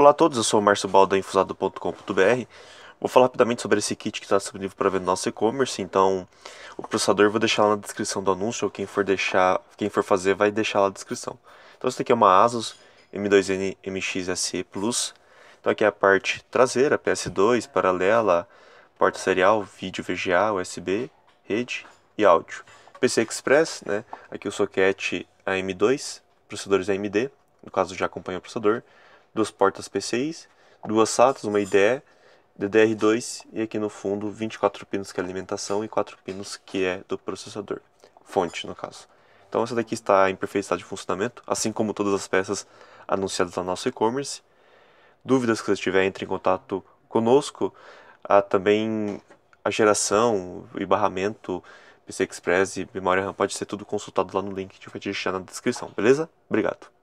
Olá a todos, eu sou o Márcio Balda, infusado.com.br. Vou falar rapidamente sobre esse kit que está disponível para venda no nosso e-commerce, então o processador eu vou deixar lá na descrição do anúncio, ou quem for, deixar, quem for fazer vai deixar lá na descrição. Então isso aqui é uma ASUS M2N MXSE Plus, então aqui é a parte traseira, PS2, paralela, porta serial, vídeo VGA, USB, rede e áudio. PC Express, né? aqui o soquete AM2, processadores AMD, no caso já acompanha o processador, duas portas P6, duas SATAs, uma IDE, DDR2 e aqui no fundo 24 pinos que é alimentação e 4 pinos que é do processador, fonte no caso. Então essa daqui está em perfeito estado de funcionamento, assim como todas as peças anunciadas no nosso e-commerce. Dúvidas que você tiver, entre em contato conosco. Há também a geração e barramento, PC Express e memória RAM pode ser tudo consultado lá no link que eu vou te deixar na descrição, beleza? Obrigado!